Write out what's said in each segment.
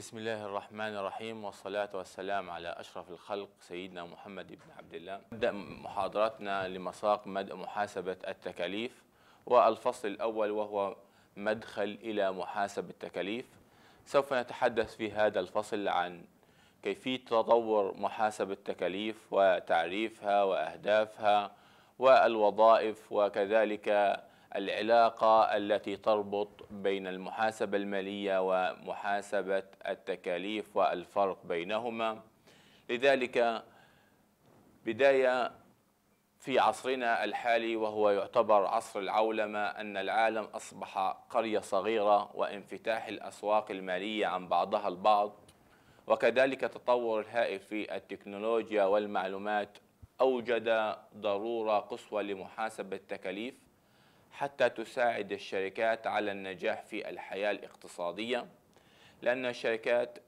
بسم الله الرحمن الرحيم والصلاة والسلام على أشرف الخلق سيدنا محمد بن عبد الله نبدأ محاضرتنا لمساق مد محاسبة التكاليف والفصل الأول وهو مدخل إلى محاسبة التكاليف سوف نتحدث في هذا الفصل عن كيفية تطور محاسبة التكاليف وتعريفها وأهدافها والوظائف وكذلك العلاقة التي تربط بين المحاسبة المالية ومحاسبة التكاليف والفرق بينهما لذلك بداية في عصرنا الحالي وهو يعتبر عصر العولمة أن العالم أصبح قرية صغيرة وانفتاح الأسواق المالية عن بعضها البعض وكذلك تطور الهائل في التكنولوجيا والمعلومات أوجد ضرورة قصوى لمحاسبة التكاليف حتى تساعد الشركات على النجاح في الحياة الاقتصادية لأن الشركات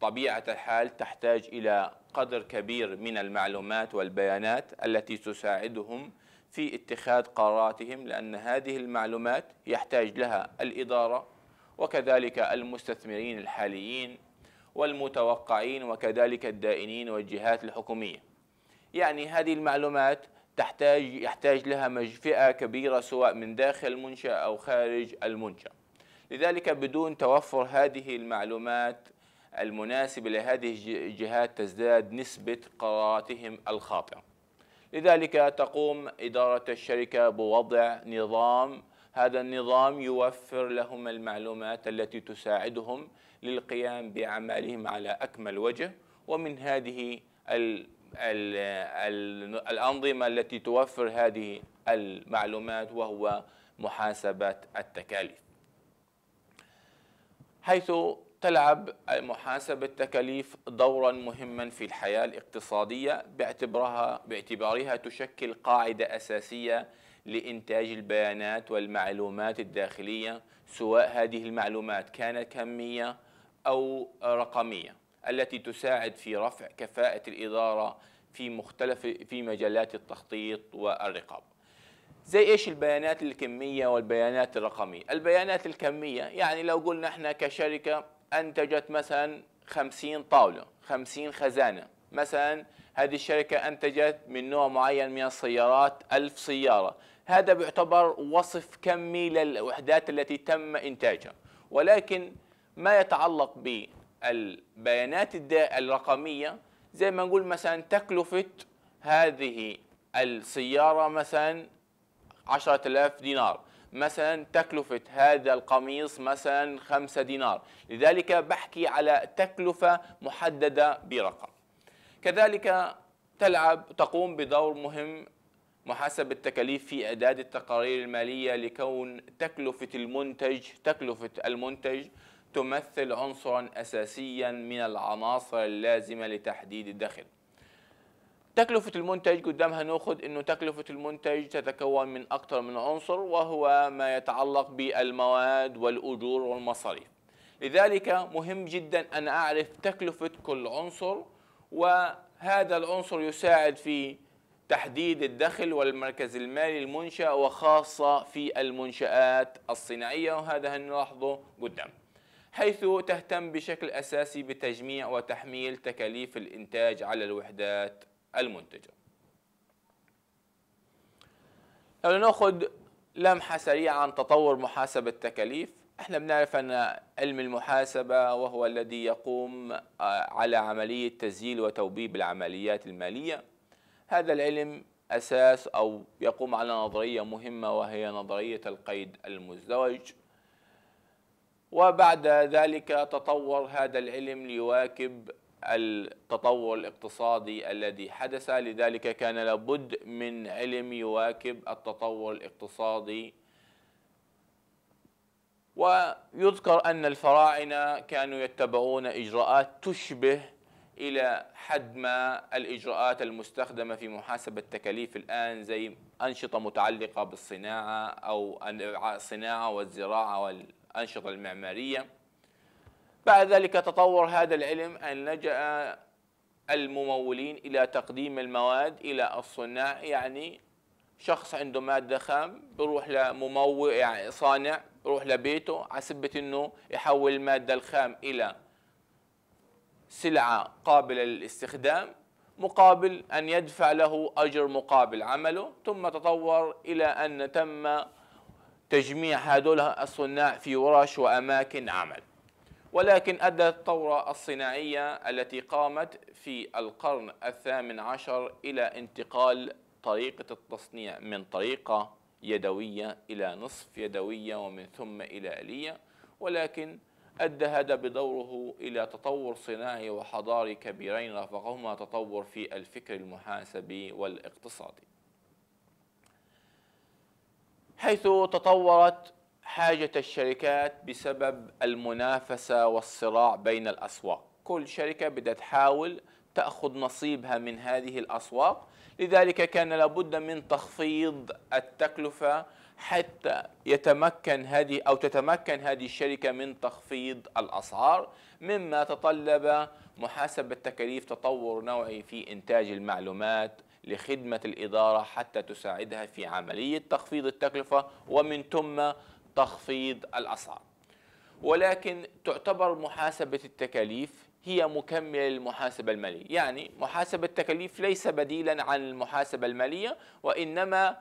طبيعة الحال تحتاج إلى قدر كبير من المعلومات والبيانات التي تساعدهم في اتخاذ قراراتهم لأن هذه المعلومات يحتاج لها الإدارة وكذلك المستثمرين الحاليين والمتوقعين وكذلك الدائنين والجهات الحكومية يعني هذه المعلومات تحتاج يحتاج لها فئة كبيرة سواء من داخل المنشأة أو خارج المنشأة لذلك بدون توفر هذه المعلومات المناسبة لهذه الجهات تزداد نسبة قراراتهم الخاطئة لذلك تقوم إدارة الشركة بوضع نظام هذا النظام يوفر لهم المعلومات التي تساعدهم للقيام بأعمالهم على أكمل وجه ومن هذه الأنظمة التي توفر هذه المعلومات وهو محاسبة التكاليف حيث تلعب محاسبة التكاليف دورا مهما في الحياة الاقتصادية باعتبارها, باعتبارها تشكل قاعدة أساسية لإنتاج البيانات والمعلومات الداخلية سواء هذه المعلومات كانت كمية أو رقمية التي تساعد في رفع كفاءة الإدارة في مختلف في مجالات التخطيط والرقابة زي ايش البيانات الكمية والبيانات الرقمية البيانات الكمية يعني لو قلنا احنا كشركة انتجت مثلا 50 طاولة 50 خزانة مثلا هذه الشركة انتجت من نوع معين من السيارات 1000 سيارة هذا بيعتبر وصف كمي للوحدات التي تم انتاجها ولكن ما يتعلق ب البيانات الرقميه زي ما نقول مثلا تكلفه هذه السياره مثلا 10000 دينار مثلا تكلفة هذا القميص مثلا خمسة دينار لذلك بحكي على تكلفة محددة برقم كذلك تلعب تقوم بدور مهم محاسبة التكاليف في إعداد التقارير المالية لكون تكلفة المنتج تكلفة المنتج تمثل عنصرا أساسيا من العناصر اللازمة لتحديد الدخل تكلفة المنتج قدامها نأخذ انه تكلفة المنتج تتكون من اكثر من عنصر وهو ما يتعلق بالمواد والاجور والمصاريف لذلك مهم جدا ان اعرف تكلفة كل عنصر وهذا العنصر يساعد في تحديد الدخل والمركز المالي المنشأ وخاصة في المنشآت الصناعية وهذا هنلاحظه قدام حيث تهتم بشكل أساسي بتجميع وتحميل تكاليف الإنتاج على الوحدات المنتجة لو ناخذ لمحة سريعة عن تطور محاسبة التكاليف احنا بنعرف ان علم المحاسبة وهو الذي يقوم آه، على عملية تسجيل وتوبيب العمليات المالية هذا العلم أساس أو يقوم على نظرية مهمة وهي نظرية القيد المزدوج وبعد ذلك تطور هذا العلم ليواكب التطور الاقتصادي الذي حدث لذلك كان لابد من علم يواكب التطور الاقتصادي ويذكر أن الفراعنة كانوا يتبعون إجراءات تشبه إلى حد ما الإجراءات المستخدمة في محاسبة التكاليف الآن زي أنشطة متعلقة بالصناعة أو الصناعة والزراعة وال الأنشطة المعمارية بعد ذلك تطور هذا العلم أن لجأ الممولين إلى تقديم المواد إلى الصناع يعني شخص عنده مادة خام بروح لممول يعني صانع بروح لبيته عسبة أنه يحول المادة الخام إلى سلعة قابلة للاستخدام مقابل أن يدفع له أجر مقابل عمله ثم تطور إلى أن تم تجميع هذول الصناع في ورش وأماكن عمل ولكن أدى الثورة الصناعية التي قامت في القرن الثامن عشر إلى انتقال طريقة التصنيع من طريقة يدوية إلى نصف يدوية ومن ثم إلى آلية ولكن أدى هذا بدوره إلى تطور صناعي وحضاري كبيرين رافقهما تطور في الفكر المحاسبي والاقتصادي حيث تطورت حاجة الشركات بسبب المنافسة والصراع بين الأسواق كل شركة بدها تحاول تأخذ نصيبها من هذه الأسواق لذلك كان لابد من تخفيض التكلفة حتى يتمكن هذه أو تتمكن هذه الشركة من تخفيض الأسعار مما تطلب محاسبة تكاليف تطور نوعي في إنتاج المعلومات لخدمة الإدارة حتى تساعدها في عملية تخفيض التكلفة ومن ثم تخفيض الأسعار ولكن تعتبر محاسبة التكاليف هي مكمل المحاسبة المالية يعني محاسبة التكاليف ليس بديلا عن المحاسبة المالية وإنما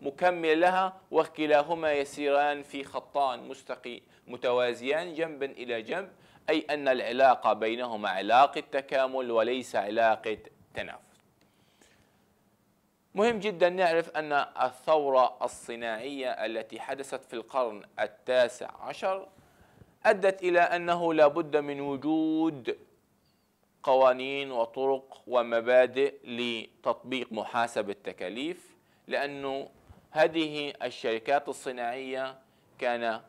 مكمل لها وكلاهما يسيران في خطان مستقي متوازيان جنبا إلى جنب أي أن العلاقة بينهما علاقة تكامل وليس علاقة تنافر مهم جدا نعرف أن الثورة الصناعية التي حدثت في القرن التاسع عشر أدت إلى أنه لابد من وجود قوانين وطرق ومبادئ لتطبيق محاسبة التكاليف لأنه هذه الشركات الصناعية كان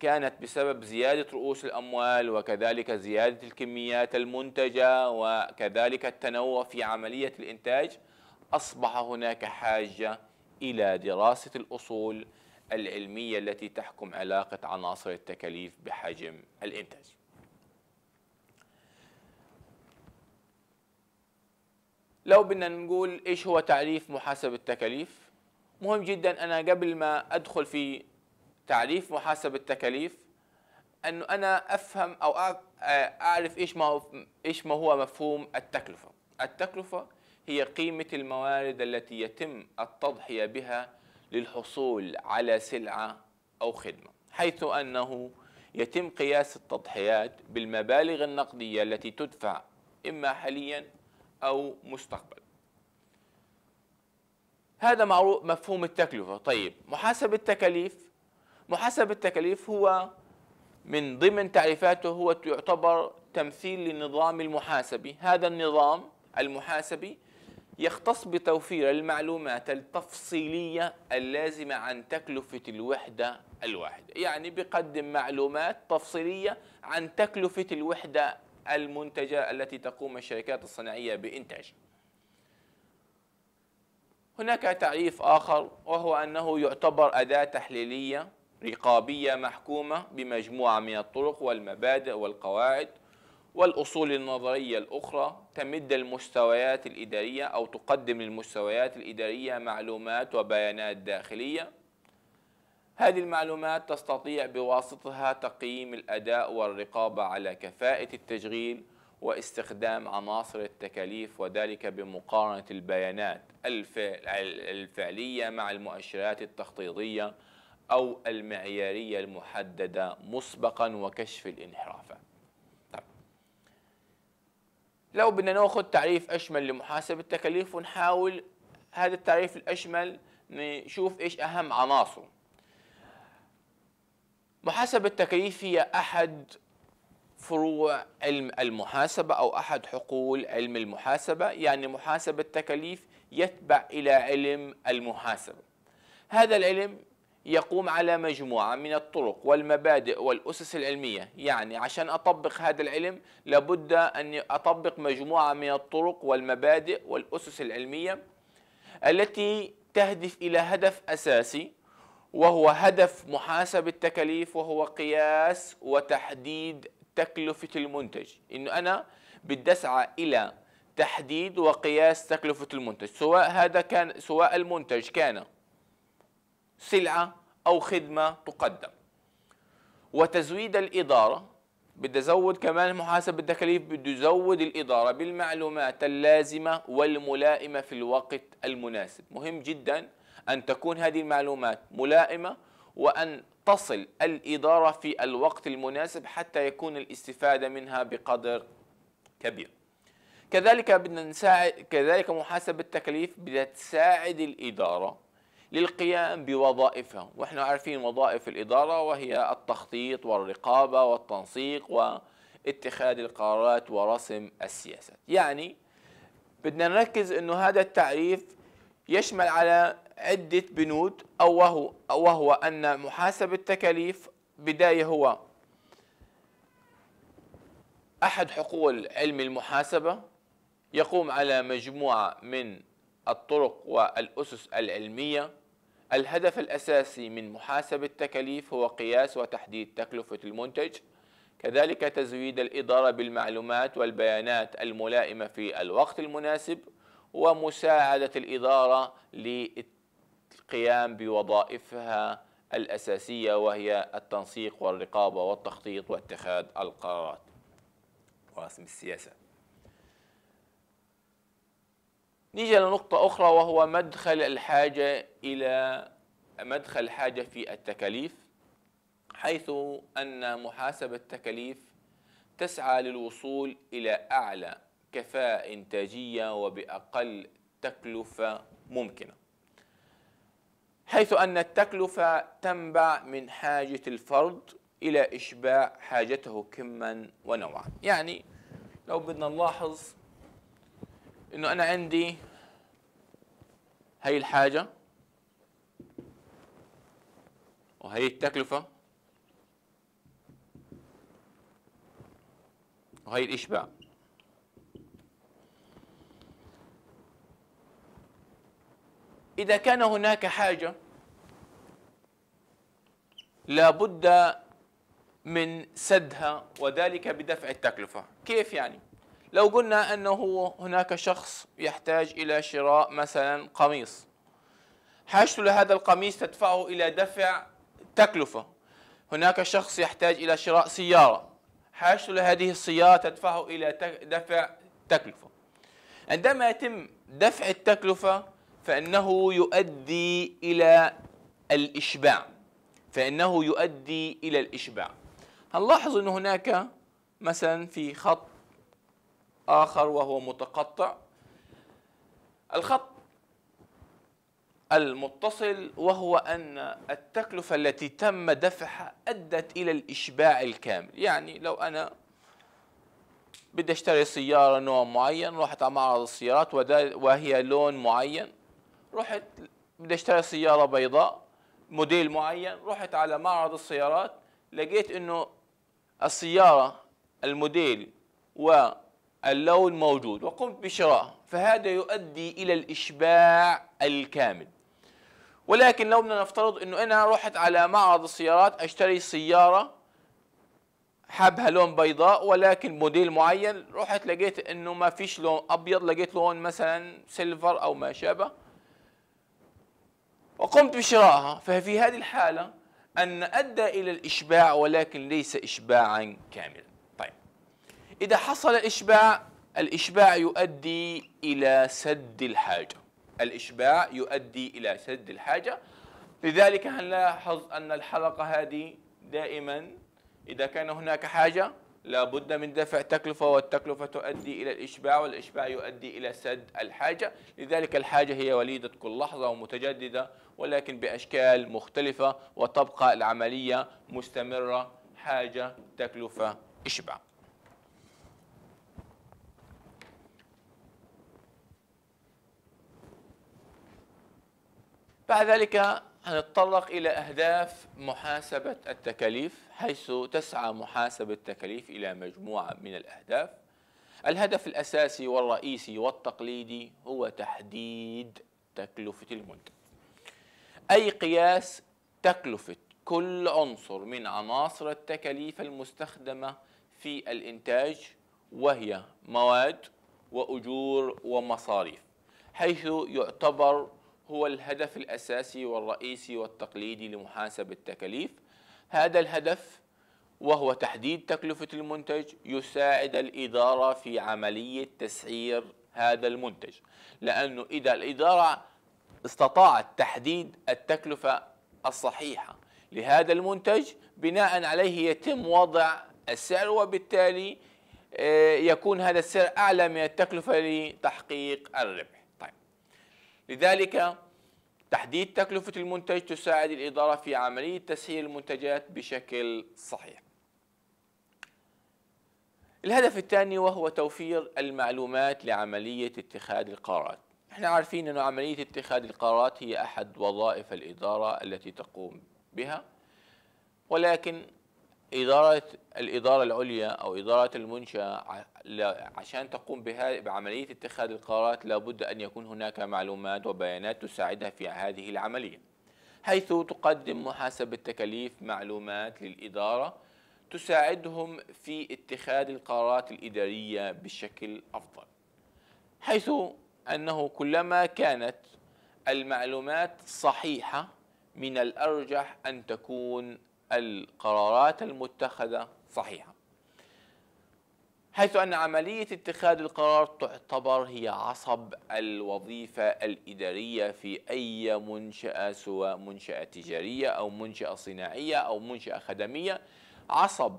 كانت بسبب زيادة رؤوس الأموال وكذلك زيادة الكميات المنتجة وكذلك التنوع في عملية الإنتاج اصبح هناك حاجه الى دراسه الاصول العلميه التي تحكم علاقه عناصر التكاليف بحجم الانتاج. لو بدنا نقول ايش هو تعريف محاسبه التكاليف مهم جدا انا قبل ما ادخل في تعريف محاسبه التكاليف انه انا افهم او اعرف ايش ما هو ايش ما هو مفهوم التكلفه التكلفه هي قيمة الموارد التي يتم التضحية بها للحصول على سلعة أو خدمة حيث أنه يتم قياس التضحيات بالمبالغ النقدية التي تدفع إما حاليا أو مستقبلا هذا معروف مفهوم التكلفة طيب محاسب التكاليف محاسب التكاليف هو من ضمن تعريفاته هو يعتبر تمثيل للنظام المحاسبي هذا النظام المحاسبي يختص بتوفير المعلومات التفصيلية اللازمة عن تكلفة الوحدة الواحدة يعني بقدم معلومات تفصيلية عن تكلفة الوحدة المنتجة التي تقوم الشركات الصناعية بإنتاجها هناك تعريف آخر وهو أنه يعتبر أداة تحليلية رقابية محكومة بمجموعة من الطرق والمبادئ والقواعد والأصول النظرية الأخرى تمد المستويات الإدارية أو تقدم للمستويات الإدارية معلومات وبيانات داخلية هذه المعلومات تستطيع بواسطتها تقييم الأداء والرقابة على كفاءة التشغيل واستخدام عناصر التكاليف وذلك بمقارنة البيانات الفعلية مع المؤشرات التخطيطية أو المعيارية المحددة مسبقا وكشف الانحرافات لو بدنا ناخذ تعريف أشمل لمحاسبة التكاليف ونحاول هذا التعريف الأشمل نشوف إيش أهم عناصره محاسبة التكاليف هي أحد فروع علم المحاسبة أو أحد حقول علم المحاسبة يعني محاسبة التكاليف يتبع إلى علم المحاسبة هذا العلم يقوم على مجموعة من الطرق والمبادئ والأسس العلمية يعني عشان أطبق هذا العلم لابد أن أطبق مجموعة من الطرق والمبادئ والأسس العلمية التي تهدف إلى هدف أساسي وهو هدف محاسبة التكاليف وهو قياس وتحديد تكلفة المنتج إنه أنا بدي أسعى إلى تحديد وقياس تكلفة المنتج سواء هذا كان سواء المنتج كان سلعة أو خدمة تقدم وتزويد الإدارة بدي أزود كمان محاسبة التكاليف بدي أزود الإدارة بالمعلومات اللازمة والملائمة في الوقت المناسب مهم جدا أن تكون هذه المعلومات ملائمة وأن تصل الإدارة في الوقت المناسب حتى يكون الاستفادة منها بقدر كبير كذلك بدنا نساعد كذلك محاسبة التكاليف بدها تساعد الإدارة للقيام بوظائفهم ونحن عارفين وظائف الإدارة وهي التخطيط والرقابة والتنسيق واتخاذ القرارات ورسم السياسات يعني بدنا نركز أنه هذا التعريف يشمل على عدة بنود أو وهو, أو وهو أن محاسب التكاليف بداية هو أحد حقول علم المحاسبة يقوم على مجموعة من الطرق والأسس العلمية الهدف الأساسي من محاسبة التكاليف هو قياس وتحديد تكلفة المنتج كذلك تزويد الإدارة بالمعلومات والبيانات الملائمة في الوقت المناسب ومساعدة الإدارة للقيام بوظائفها الأساسية وهي التنسيق والرقابة والتخطيط واتخاذ القرارات ورسم السياسة نيجي لنقطة أخرى وهو مدخل الحاجة إلى مدخل الحاجة في التكاليف حيث أن محاسبة التكاليف تسعى للوصول إلى أعلى كفاءة إنتاجية وبأقل تكلفة ممكنة حيث أن التكلفة تنبع من حاجة الفرد إلى إشباع حاجته كما ونوعا يعني لو بدنا نلاحظ انه انا عندي هي الحاجه وهي التكلفه وهي الاشباع اذا كان هناك حاجه لابد من سدها وذلك بدفع التكلفه كيف يعني لو قلنا أنه هناك شخص يحتاج إلى شراء مثلا قميص حاجته لهذا القميص تدفعه إلى دفع تكلفة هناك شخص يحتاج إلى شراء سيارة حاجته لهذه السيارة تدفعه إلى دفع تكلفة عندما يتم دفع التكلفة فإنه يؤدي إلى الإشباع فإنه يؤدي إلى الإشباع هنلاحظ أن هناك مثلا في خط آخر وهو متقطع الخط المتصل وهو أن التكلفة التي تم دفعها أدت إلى الإشباع الكامل يعني لو أنا بدي اشتري سيارة نوع معين رحت على معرض السيارات وهي لون معين رحت بدي اشتري سيارة بيضاء موديل معين رحت على معرض السيارات لقيت انه السيارة الموديل و اللون موجود وقمت بشرائه فهذا يؤدي إلى الإشباع الكامل ولكن لو بدنا نفترض انه انا رحت على معرض السيارات اشتري سياره حبها لون بيضاء ولكن موديل معين رحت لقيت انه ما فيش لون ابيض لقيت لون مثلا سيلفر او ما شابه وقمت بشرائها ففي هذه الحاله ان ادى الى الاشباع ولكن ليس اشباعا كاملا إذا حصل إشباع الإشباع يؤدي إلى سد الحاجة الإشباع يؤدي إلى سد الحاجة لذلك هنلاحظ أن الحلقة هذه دائما إذا كان هناك حاجة لابد من دفع تكلفة والتكلفة تؤدي إلى الإشباع والإشباع يؤدي إلى سد الحاجة لذلك الحاجة هي وليدة كل لحظة ومتجددة ولكن بأشكال مختلفة وتبقى العملية مستمرة حاجة تكلفة إشباع بعد ذلك هنتطرق إلى أهداف محاسبة التكاليف حيث تسعى محاسبة التكاليف إلى مجموعة من الأهداف الهدف الأساسي والرئيسي والتقليدي هو تحديد تكلفة المنتج أي قياس تكلفة كل عنصر من عناصر التكاليف المستخدمة في الإنتاج وهي مواد وأجور ومصاريف حيث يعتبر هو الهدف الأساسي والرئيسي والتقليدي لمحاسبة التكاليف هذا الهدف وهو تحديد تكلفة المنتج يساعد الإدارة في عملية تسعير هذا المنتج لأنه إذا الإدارة استطاعت تحديد التكلفة الصحيحة لهذا المنتج بناء عليه يتم وضع السعر وبالتالي آه، يكون هذا السعر أعلى من التكلفة لتحقيق الربح لذلك تحديد تكلفة المنتج تساعد الإدارة في عملية تسهيل المنتجات بشكل صحيح. الهدف الثاني وهو توفير المعلومات لعملية اتخاذ القرارات. احنا عارفين أن عملية اتخاذ القرارات هي أحد وظائف الإدارة التي تقوم بها ولكن إدارة الإدارة العليا أو إدارة المنشأة عشان تقوم بعملية اتخاذ القرارات لابد أن يكون هناك معلومات وبيانات تساعدها في هذه العملية حيث تقدم محاسبة تكاليف معلومات للإدارة تساعدهم في اتخاذ القرارات الإدارية بشكل أفضل حيث أنه كلما كانت المعلومات صحيحة من الأرجح أن تكون القرارات المتخذه صحيحه حيث ان عمليه اتخاذ القرار تعتبر هي عصب الوظيفه الاداريه في اي منشاه سواء منشاه تجاريه او منشاه صناعيه او منشاه خدميه عصب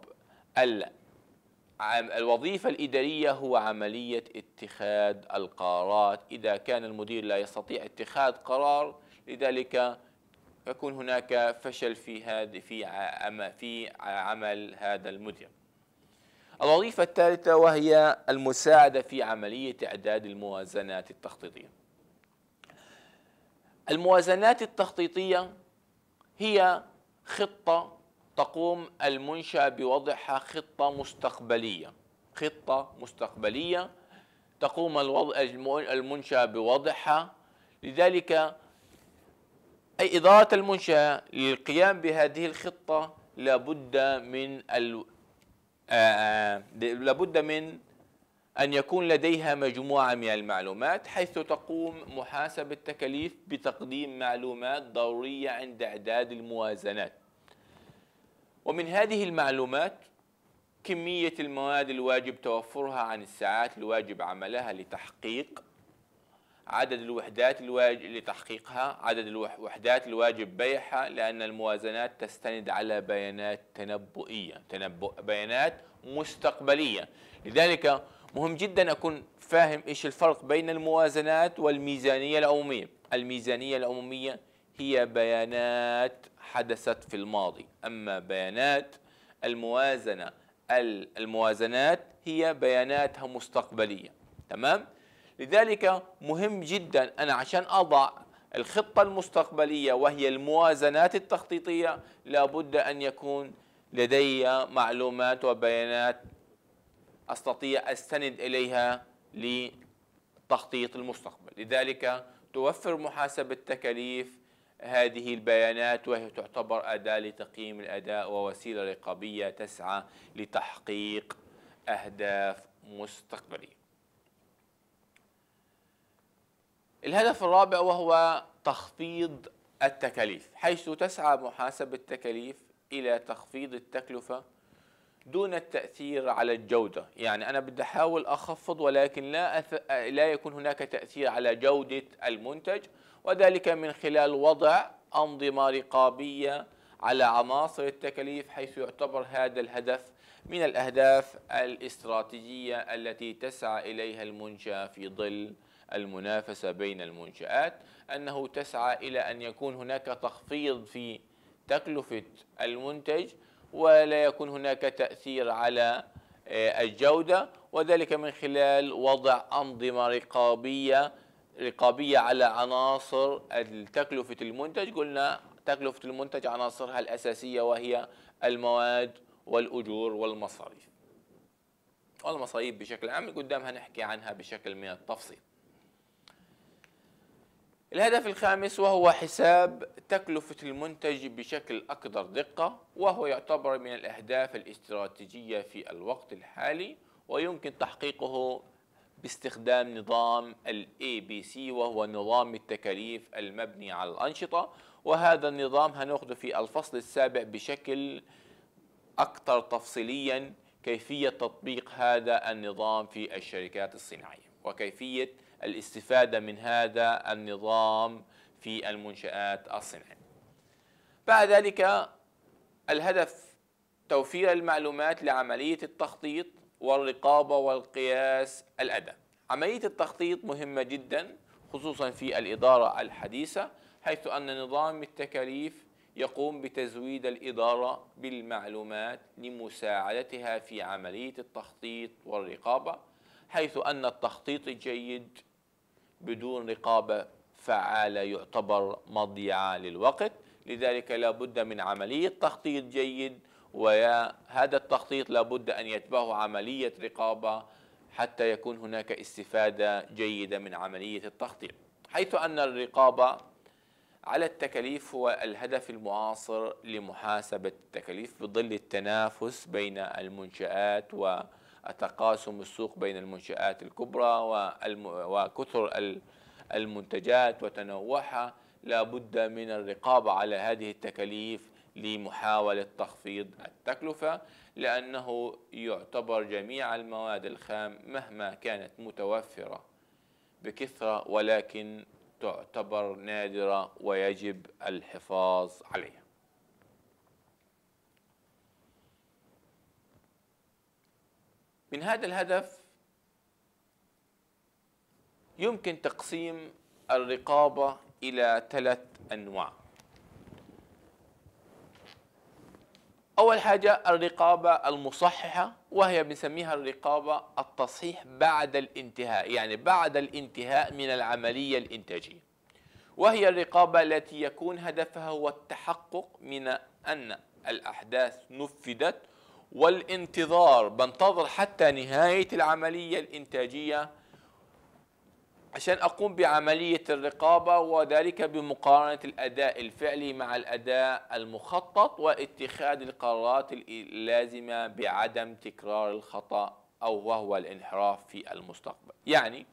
الوظيفة الإدارية هو عملية اتخاذ القرارات إذا كان المدير لا يستطيع اتخاذ قرار لذلك يكون هناك فشل في هذا في في عمل هذا المدير. الوظيفة الثالثة وهي المساعدة في عملية إعداد الموازنات التخطيطية. الموازنات التخطيطية هي خطة تقوم المنشأة بوضعها خطة مستقبلية خطة مستقبلية تقوم المنشأة بوضعها لذلك أي إدارة المنشأة للقيام بهذه الخطة لابد من ال... آآ... آه، آه، لابد من أن يكون لديها مجموعة من المعلومات حيث تقوم محاسبة التكاليف بتقديم معلومات ضرورية عند إعداد الموازنات ومن هذه المعلومات كمية المواد الواجب توفرها عن الساعات الواجب عملها لتحقيق عدد الوحدات الواجب لتحقيقها عدد الوحدات الواجب بيعها لأن الموازنات تستند على بيانات تنبؤية تنبؤ بيانات مستقبلية لذلك مهم جدا أكون فاهم إيش الفرق بين الموازنات والميزانية العمومية الميزانية العمومية هي بيانات حدثت في الماضي أما بيانات الموازنة الموازنات هي بياناتها مستقبلية تمام؟ لذلك مهم جدا أنا عشان أضع الخطة المستقبلية وهي الموازنات التخطيطية لابد أن يكون لدي معلومات وبيانات أستطيع أستند إليها لتخطيط المستقبل لذلك توفر محاسبة تكاليف هذه البيانات وهي تعتبر أداة لتقييم الأداء ووسيلة رقابية تسعى لتحقيق أهداف مستقبلية الهدف الرابع وهو تخفيض التكاليف حيث تسعى محاسبة التكاليف إلى تخفيض التكلفة دون التأثير على الجودة يعني أنا بدي أحاول أخفض ولكن لا, أث... لا يكون هناك تأثير على جودة المنتج وذلك من خلال وضع أنظمة رقابية على عناصر التكاليف حيث يعتبر هذا الهدف من الأهداف الاستراتيجية التي تسعى إليها المنشأة في ظل المنافسة بين المنشآت أنه تسعى إلى أن يكون هناك تخفيض في تكلفة المنتج ولا يكون هناك تأثير على آه، الجودة وذلك من خلال وضع أنظمة رقابية رقابية على عناصر تكلفة المنتج قلنا تكلفة المنتج عناصرها الأساسية وهي المواد والأجور والمصاريف والمصاريف بشكل عام قدامها نحكي عنها بشكل من التفصيل الهدف الخامس وهو حساب تكلفة المنتج بشكل أكثر دقة وهو يعتبر من الأهداف الاستراتيجية في الوقت الحالي ويمكن تحقيقه باستخدام نظام الـ ABC وهو نظام التكاليف المبني على الأنشطة وهذا النظام هنأخذه في الفصل السابع بشكل أكثر تفصيليا كيفية تطبيق هذا النظام في الشركات الصناعية وكيفية الاستفادة من هذا النظام في المنشآت الصناعية بعد ذلك الهدف توفير المعلومات لعملية التخطيط والرقابة والقياس الأداء عملية التخطيط مهمة جدا خصوصا في الإدارة الحديثة حيث أن نظام التكاليف يقوم بتزويد الإدارة بالمعلومات لمساعدتها في عملية التخطيط والرقابة حيث أن التخطيط الجيد بدون رقابة فعالة يعتبر مضيعة للوقت لذلك لا بد من عملية تخطيط جيد وهذا التخطيط لا بد أن يتبعه عملية رقابة حتى يكون هناك استفادة جيدة من عملية التخطيط حيث أن الرقابة على التكاليف هو الهدف المعاصر لمحاسبة التكاليف بظل التنافس بين المنشآت وتقاسم السوق بين المنشآت الكبرى وكثر المنتجات وتنوعها لا بد من الرقابة على هذه التكاليف لمحاولة تخفيض التكلفة لأنه يعتبر جميع المواد الخام مهما كانت متوفرة بكثرة ولكن تعتبر نادرة ويجب الحفاظ عليها من هذا الهدف يمكن تقسيم الرقابة إلى ثلاث أنواع أول حاجة الرقابة المصححة وهي بنسميها الرقابة التصحيح بعد الانتهاء يعني بعد الانتهاء من العملية الإنتاجية وهي الرقابة التي يكون هدفها هو التحقق من أن الأحداث نفذت والانتظار بنتظر حتى نهاية العملية الإنتاجية عشان أقوم بعملية الرقابة وذلك بمقارنة الأداء الفعلي مع الأداء المخطط واتخاذ القرارات اللازمة بعدم تكرار الخطأ أو وهو الانحراف في المستقبل يعني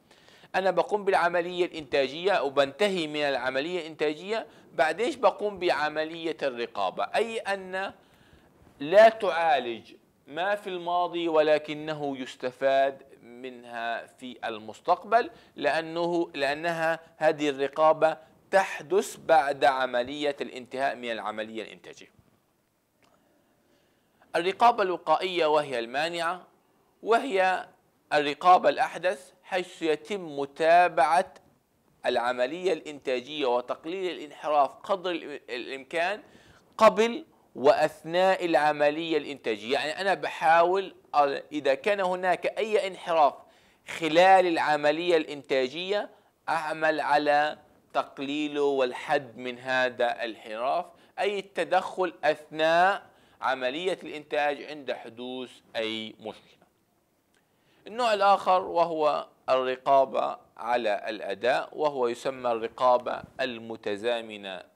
أنا بقوم بالعملية الإنتاجية وبنتهي من العملية الإنتاجية بعديش بقوم بعملية الرقابة أي أن لا تعالج ما في الماضي ولكنه يستفاد منها في المستقبل لأنه لأنها هذه الرقابة تحدث بعد عملية الانتهاء من العملية الإنتاجية الرقابة الوقائية وهي المانعة وهي الرقابة الأحدث حيث يتم متابعة العملية الإنتاجية وتقليل الانحراف قدر الإمكان قبل واثناء العمليه الانتاجيه، يعني انا بحاول اذا كان هناك اي انحراف خلال العمليه الانتاجيه اعمل على تقليله والحد من هذا الانحراف، اي التدخل اثناء عمليه الانتاج عند حدوث اي مشكله. النوع الاخر وهو الرقابه على الاداء وهو يسمى الرقابه المتزامنه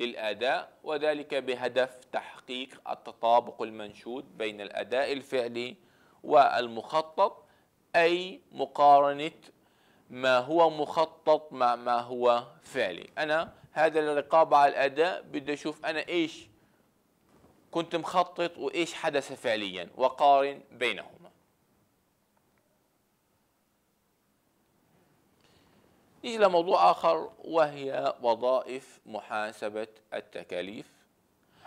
للأداء وذلك بهدف تحقيق التطابق المنشود بين الأداء الفعلي والمخطط أي مقارنة ما هو مخطط مع ما هو فعلي أنا هذا الرقابة على الأداء بدي أشوف أنا إيش كنت مخطط وإيش حدث فعليا وقارن بينهم إلى موضوع آخر وهي وظائف محاسبة التكاليف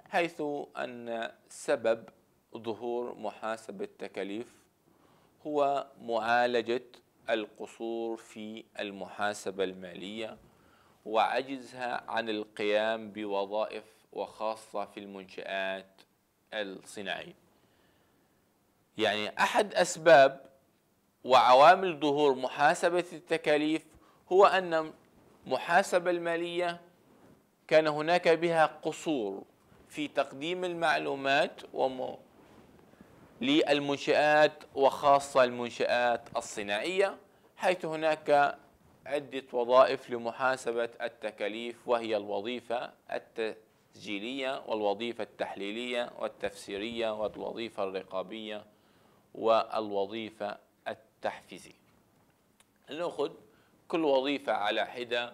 حيث أن سبب ظهور محاسبة التكاليف هو معالجة القصور في المحاسبة المالية وعجزها عن القيام بوظائف وخاصة في المنشآت الصناعية يعني أحد أسباب وعوامل ظهور محاسبة التكاليف هو أن محاسبة المالية كان هناك بها قصور في تقديم المعلومات وم... للمنشآت وخاصة المنشآت الصناعية حيث هناك عدة وظائف لمحاسبة التكاليف وهي الوظيفة التسجيلية والوظيفة التحليلية والتفسيرية والوظيفة الرقابية والوظيفة التحفيزية نأخذ كل وظيفة على حدة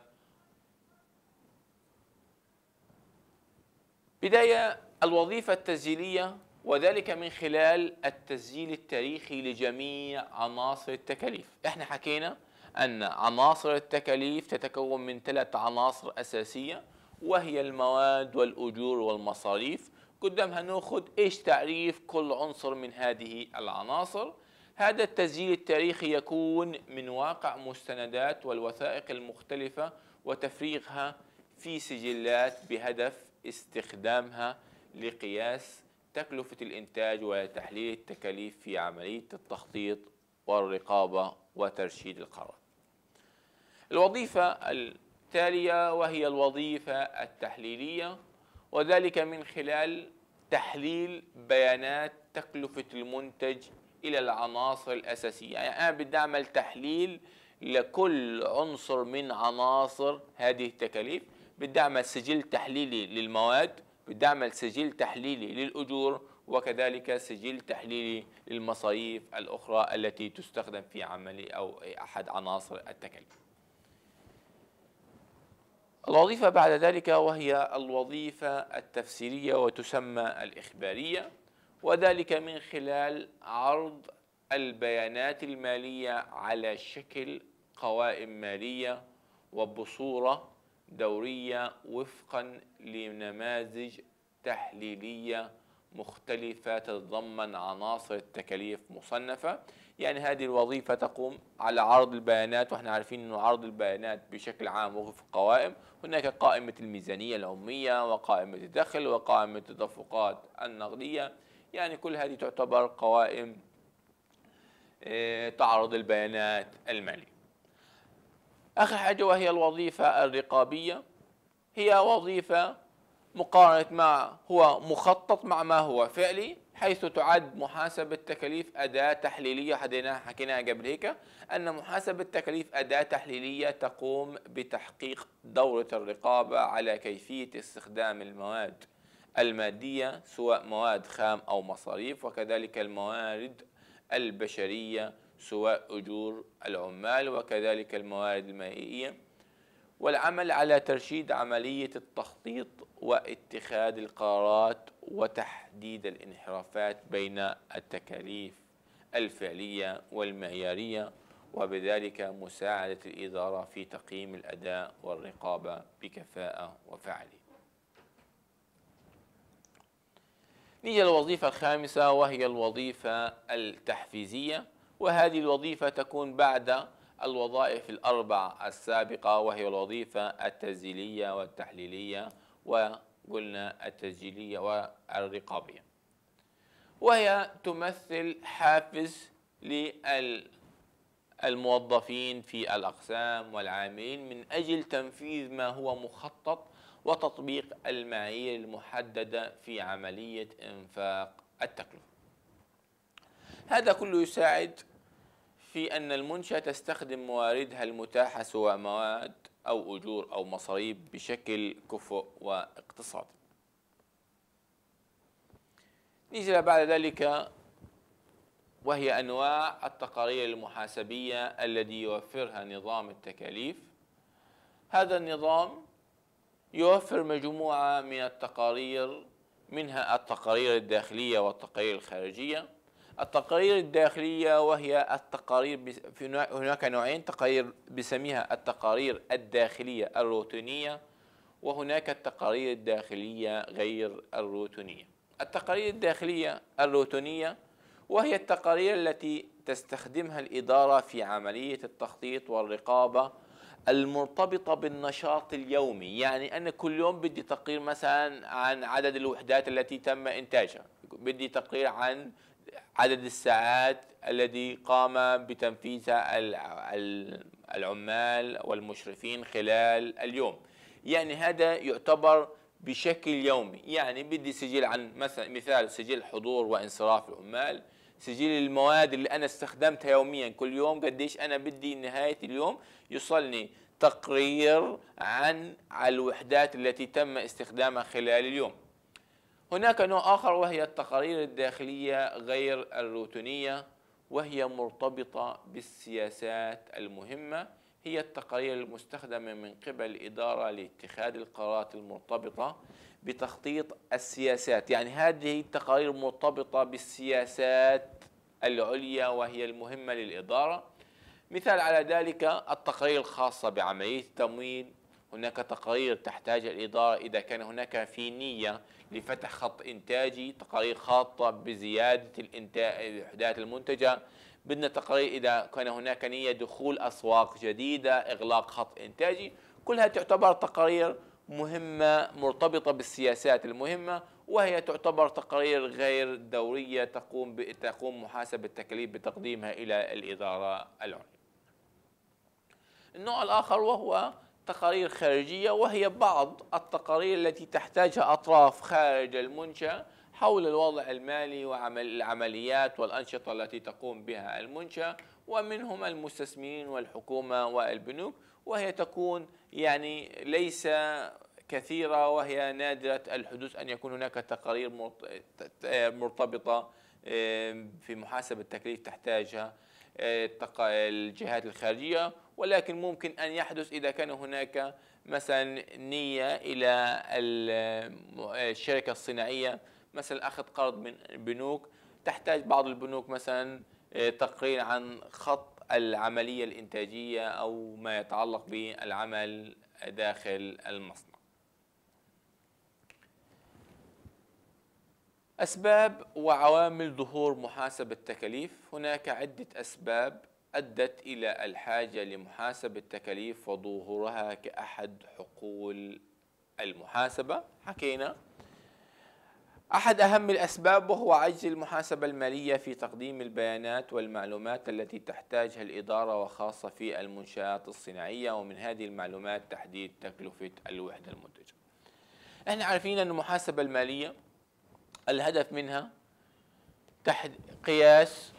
بداية الوظيفة التسجيلية وذلك من خلال التسجيل التاريخي لجميع عناصر التكاليف احنا حكينا أن عناصر التكاليف تتكون من ثلاث عناصر أساسية وهي المواد والأجور والمصاريف قدامها نأخذ إيش تعريف كل عنصر من هذه العناصر هذا التسجيل التاريخي يكون من واقع مستندات والوثائق المختلفة وتفريغها في سجلات بهدف استخدامها لقياس تكلفة الإنتاج وتحليل التكاليف في عملية التخطيط والرقابة وترشيد القرار. الوظيفة التالية وهي الوظيفة التحليلية وذلك من خلال تحليل بيانات تكلفة المنتج إلى العناصر الأساسية يعني أنا بدي أعمل تحليل لكل عنصر من عناصر هذه التكاليف بدي أعمل سجل تحليلي للمواد بدي أعمل سجل تحليلي للأجور وكذلك سجل تحليلي للمصاريف الأخرى التي تستخدم في عملي أو أحد عناصر التكاليف الوظيفة بعد ذلك وهي الوظيفة التفسيرية وتسمى الإخبارية وذلك من خلال عرض البيانات المالية على شكل قوائم مالية وبصورة دورية وفقا لنماذج تحليلية مختلفة تتضمن عناصر التكاليف مصنفة يعني هذه الوظيفة تقوم على عرض البيانات واحنا عارفين انه عرض البيانات بشكل عام وفق قوائم هناك قائمة الميزانية العمومية وقائمة الدخل وقائمة التدفقات النقدية يعني كل هذه تعتبر قوائم آه، تعرض البيانات المالية آخر حاجة وهي الوظيفة الرقابية هي وظيفة مقارنة ما هو مخطط مع ما هو فعلي حيث تعد محاسبة التكاليف أداة تحليلية حديناها حكيناها قبل هيك أن محاسبة التكاليف أداة تحليلية تقوم بتحقيق دورة الرقابة على كيفية استخدام المواد المادية سواء مواد خام أو مصاريف وكذلك الموارد البشرية سواء أجور العمال وكذلك الموارد المائية والعمل على ترشيد عملية التخطيط واتخاذ القرارات وتحديد الانحرافات بين التكاليف الفعلية والمعيارية وبذلك مساعدة الإدارة في تقييم الأداء والرقابة بكفاءة وفعالية نيجي الوظيفة الخامسة وهي الوظيفة التحفيزية وهذه الوظيفة تكون بعد الوظائف الأربع السابقة وهي الوظيفة التسجيلية والتحليلية وقلنا التسجيلية والرقابية وهي تمثل حافز للموظفين في الأقسام والعاملين من أجل تنفيذ ما هو مخطط وتطبيق المعايير المحددة في عملية إنفاق التكلفة هذا كله يساعد في أن المنشأة تستخدم مواردها المتاحة سواء مواد أو أجور أو مصاريف بشكل كفؤ واقتصادي نيجي بعد ذلك وهي أنواع التقارير المحاسبية الذي يوفرها نظام التكاليف هذا النظام يوفر مجموعة من التقارير منها التقارير الداخلية والتقارير الخارجية التقارير الداخلية وهي التقارير هناك نوعين تقارير بسميها التقارير الداخلية الروتينية وهناك التقارير الداخلية غير الروتينية التقارير الداخلية الروتينية وهي التقارير التي تستخدمها الإدارة في عملية التخطيط والرقابة المرتبطة بالنشاط اليومي يعني أنا كل يوم بدي تقرير مثلا عن عدد الوحدات التي تم إنتاجها بدي تقرير عن عدد الساعات الذي قام بتنفيذها العمال والمشرفين خلال اليوم يعني هذا يعتبر بشكل يومي يعني بدي سجل عن مثلا مثال سجل حضور وانصراف العمال سجل المواد اللي انا استخدمتها يوميا كل يوم قديش انا بدي نهايه اليوم يوصلني تقرير عن الوحدات التي تم استخدامها خلال اليوم هناك نوع آخر وهي التقارير الداخلية غير الروتينية وهي مرتبطة بالسياسات المهمة هي التقارير المستخدمة من قبل الإدارة لاتخاذ القرارات المرتبطة بتخطيط السياسات يعني هذه التقارير مرتبطة بالسياسات العليا وهي المهمة للإدارة مثال على ذلك التقارير الخاصة بعملية التمويل هناك تقارير تحتاج الإدارة إذا كان هناك في نية لفتح خط إنتاجي تقارير خاطة بزيادة الإنتاج الوحدات المنتجة بدنا تقارير إذا كان هناك نية دخول أسواق جديدة إغلاق خط إنتاجي كلها تعتبر تقارير مهمة مرتبطة بالسياسات المهمة وهي تعتبر تقارير غير دورية تقوم تقوم محاسبة التكاليف بتقديمها إلى الإدارة العليا. النوع الآخر وهو تقارير خارجية وهي بعض التقارير التي تحتاجها أطراف خارج المنشأة حول الوضع المالي وعمل العمليات والأنشطة التي تقوم بها المنشأة ومنهم المستثمرين والحكومة والبنوك وهي تكون يعني ليس كثيرة وهي نادرة الحدوث أن يكون هناك تقارير مرتبطة في محاسبة التكليف تحتاجها آه، الجهات الخارجية ولكن ممكن أن يحدث إذا كان هناك مثلا نية إلى الشركة الصناعية مثلا أخذ قرض من بنوك تحتاج بعض البنوك مثلا آه، تقرير عن خط العملية الإنتاجية أو ما يتعلق بالعمل داخل المصنع أسباب وعوامل ظهور محاسبة التكاليف هناك عدة أسباب أدت إلى الحاجة لمحاسبة التكاليف وظهورها كأحد حقول المحاسبة حكينا أحد أهم الأسباب وهو عجز المحاسبة المالية في تقديم البيانات والمعلومات التي تحتاجها الإدارة وخاصة في المنشآت الصناعية ومن هذه المعلومات تحديد تكلفة الوحدة المنتجة. احنا عارفين أن المحاسبة المالية الهدف منها تحت قياس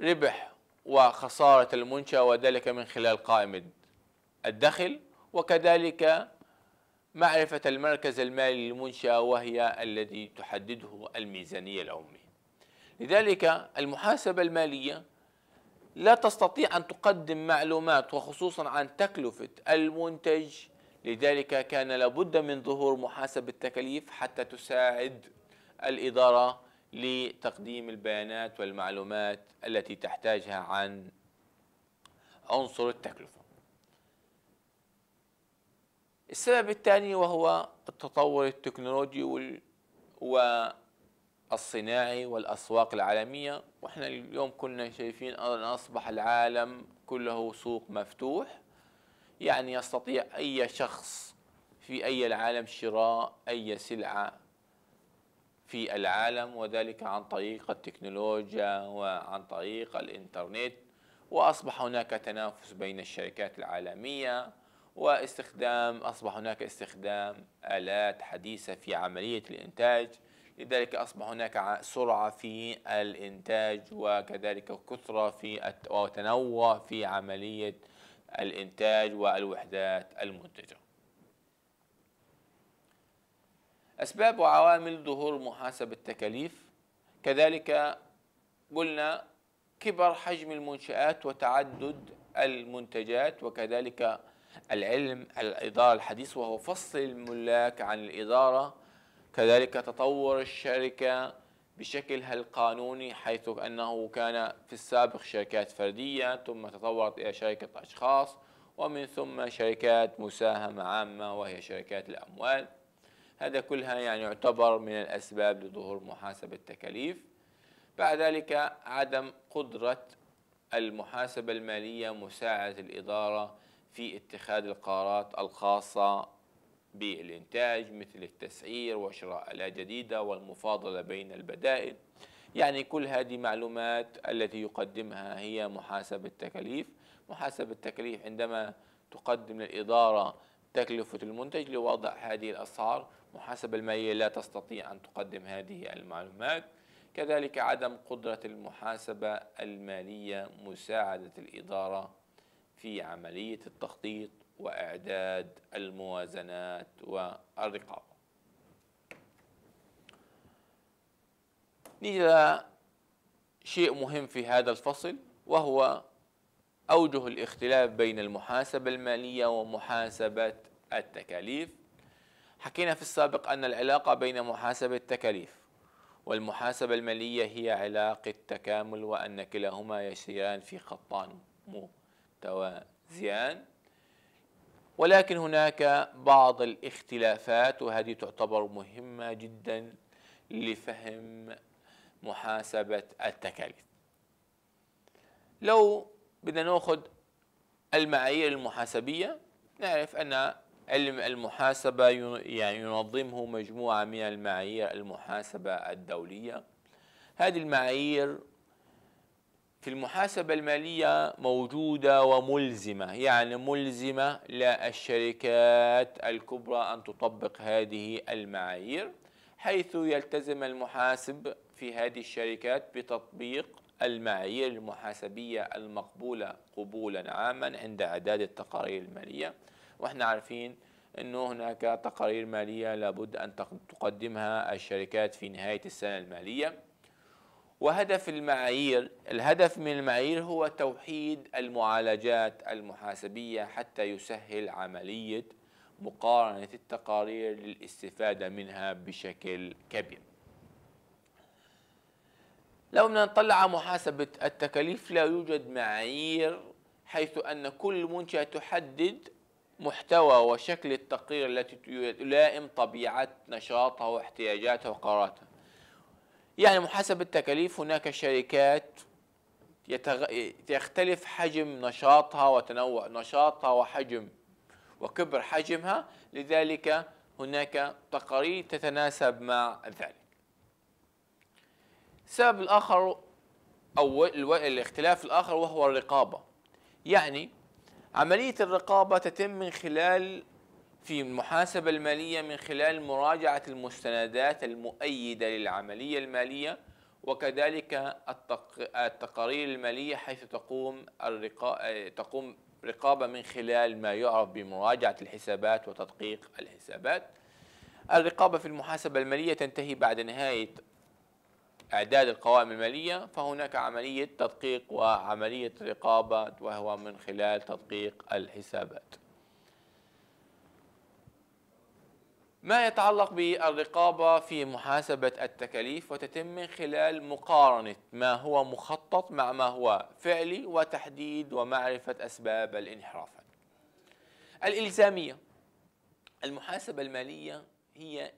ربح وخسارة المنشأة وذلك من خلال قائمة الدخل وكذلك معرفة المركز المالي للمنشأة وهي الذي تحدده الميزانية العمومية لذلك المحاسبة المالية لا تستطيع أن تقدم معلومات وخصوصا عن تكلفة المنتج لذلك كان لابد من ظهور محاسبة التكاليف حتى تساعد الإدارة لتقديم البيانات والمعلومات التي تحتاجها عن عنصر التكلفة السبب الثاني وهو التطور التكنولوجي وال والصناعي والأسواق العالمية وإحنا اليوم كنا شايفين أن أصبح العالم كله سوق مفتوح يعني يستطيع أي شخص في أي العالم شراء أي سلعة في العالم وذلك عن طريق التكنولوجيا وعن طريق الإنترنت وأصبح هناك تنافس بين الشركات العالمية واستخدام أصبح هناك استخدام آلات حديثة في عملية الإنتاج لذلك أصبح هناك سرعة في الإنتاج وكذلك كثرة في وتنوع في عملية الإنتاج والوحدات المنتجة أسباب وعوامل ظهور محاسبة التكاليف كذلك قلنا كبر حجم المنشآت وتعدد المنتجات وكذلك العلم الإدارة الحديث وهو فصل الملاك عن الإدارة كذلك تطور الشركة بشكلها القانوني حيث أنه كان في السابق شركات فردية ثم تطورت إلى شركة أشخاص ومن ثم شركات مساهمة عامة وهي شركات الأموال هذا كلها يعني يعتبر من الأسباب لظهور محاسبة التكاليف بعد ذلك عدم قدرة المحاسبة المالية مساعدة الإدارة في اتخاذ القرارات الخاصة بالإنتاج مثل التسعير وشراء آلة جديدة والمفاضلة بين البدائل يعني كل هذه معلومات التي يقدمها هي محاسبة التكاليف محاسبة التكاليف عندما تقدم للإدارة تكلفة المنتج لوضع هذه الأسعار محاسبة المالية لا تستطيع أن تقدم هذه المعلومات كذلك عدم قدرة المحاسبة المالية مساعدة الإدارة في عملية التخطيط وإعداد الموازنات والرقابة نيجي شيء مهم في هذا الفصل وهو أوجه الاختلاف بين المحاسبة المالية ومحاسبة التكاليف حكينا في السابق أن العلاقة بين محاسبة التكاليف والمحاسبة المالية هي علاقة تكامل وأن كلاهما يسيران في خطان مو متوازيان ولكن هناك بعض الاختلافات وهذه تعتبر مهمة جدا لفهم محاسبة التكاليف لو بدنا نأخذ المعايير المحاسبية نعرف أن علم المحاسبة يعني ينظمه مجموعة من المعايير المحاسبة الدولية هذه المعايير في المحاسبة المالية موجودة وملزمة يعني ملزمة للشركات الكبرى أن تطبق هذه المعايير حيث يلتزم المحاسب في هذه الشركات بتطبيق المعايير المحاسبية المقبولة قبولا عاما عند إعداد التقارير المالية واحنا عارفين انه هناك تقارير مالية لابد ان تقدمها الشركات في نهاية السنة المالية وهدف المعايير الهدف من المعايير هو توحيد المعالجات المحاسبية حتى يسهل عملية مقارنة التقارير للاستفادة منها بشكل كبير لو بدنا نطلع على محاسبة التكاليف لا يوجد معايير حيث أن كل منشأة تحدد محتوى وشكل التقرير التي تلائم طبيعة نشاطها واحتياجاتها وقراراتها يعني محاسبة التكاليف هناك شركات يتغ... يختلف حجم نشاطها وتنوع نشاطها وحجم وكبر حجمها لذلك هناك تقارير تتناسب مع ذلك السبب الآخر أو الاختلاف الآخر وهو الرقابة يعني عملية الرقابة تتم من خلال في المحاسبة المالية من خلال مراجعة المستندات المؤيدة للعملية المالية وكذلك التقارير المالية حيث تقوم تقوم رقابة من خلال ما يعرف بمراجعة الحسابات وتدقيق الحسابات الرقابة في المحاسبة المالية تنتهي بعد نهاية إعداد القوائم المالية فهناك عملية تدقيق وعملية رقابة وهو من خلال تدقيق الحسابات ما يتعلق بالرقابة في محاسبة التكاليف وتتم من خلال مقارنة ما هو مخطط مع ما هو فعلي وتحديد ومعرفة أسباب الانحرافات الإلزامية المحاسبة المالية هي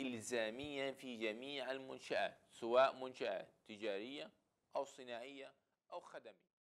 إلزامية في جميع المنشآت سواء منشآت تجارية أو صناعية أو خدمية